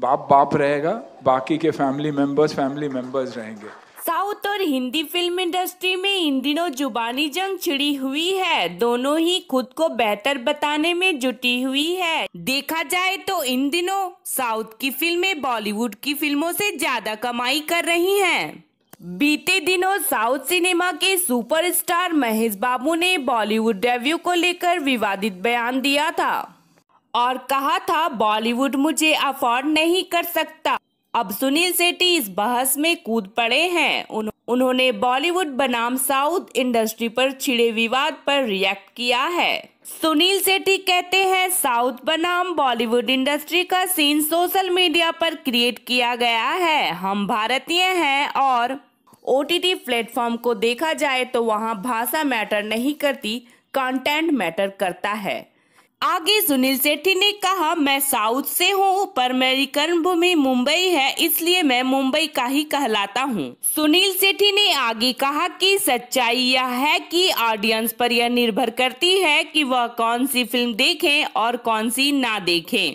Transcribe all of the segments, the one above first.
बाप बाप रहेगा बाकी के फैमिली मेंबर्स फैमिली मेंबर्स रहेंगे साउथ और हिंदी फिल्म इंडस्ट्री में इन दिनों जुबानी जंग छिड़ी हुई है दोनों ही खुद को बेहतर बताने में जुटी हुई है देखा जाए तो इन दिनों साउथ की फिल्में बॉलीवुड की फिल्मों से ज्यादा कमाई कर रही हैं। बीते दिनों साउथ सिनेमा के सुपरस्टार महेश बाबू ने बॉलीवुड डेब्यू को लेकर विवादित बयान दिया था और कहा था बॉलीवुड मुझे अफोर्ड नहीं कर सकता अब सुनील सेट्टी इस बहस में कूद पड़े हैं उन, उन्होंने बॉलीवुड बनाम साउथ इंडस्ट्री पर छिड़े विवाद पर रिएक्ट किया है सुनील सेट्टी कहते हैं साउथ बनाम बॉलीवुड इंडस्ट्री का सीन सोशल मीडिया पर क्रिएट किया गया है हम भारतीय हैं और ओ टी प्लेटफॉर्म को देखा जाए तो वहाँ भाषा मैटर नहीं करती कंटेंट मैटर करता है आगे सुनील सेठी ने कहा मैं साउथ से हूँ पर मेरी कर्मभूमि मुंबई है इसलिए मैं मुंबई का ही कहलाता हूँ सुनील सेठी ने आगे कहा कि सच्चाई यह है कि ऑडियंस पर यह निर्भर करती है कि वह कौन सी फिल्म देखें और कौन सी ना देखें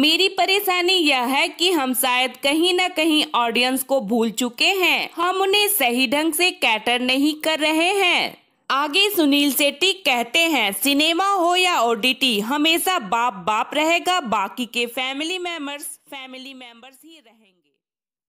मेरी परेशानी यह है कि हम शायद कहीं ना कहीं ऑडियंस को भूल चुके हैं हम उन्हें सही ढंग से कैटर नहीं कर रहे हैं आगे सुनील सेट्टी कहते हैं सिनेमा हो या ओडीटी हमेशा बाप बाप रहेगा बाकी के फैमिली मेंबर्स फैमिली मेंबर्स ही रहेंगे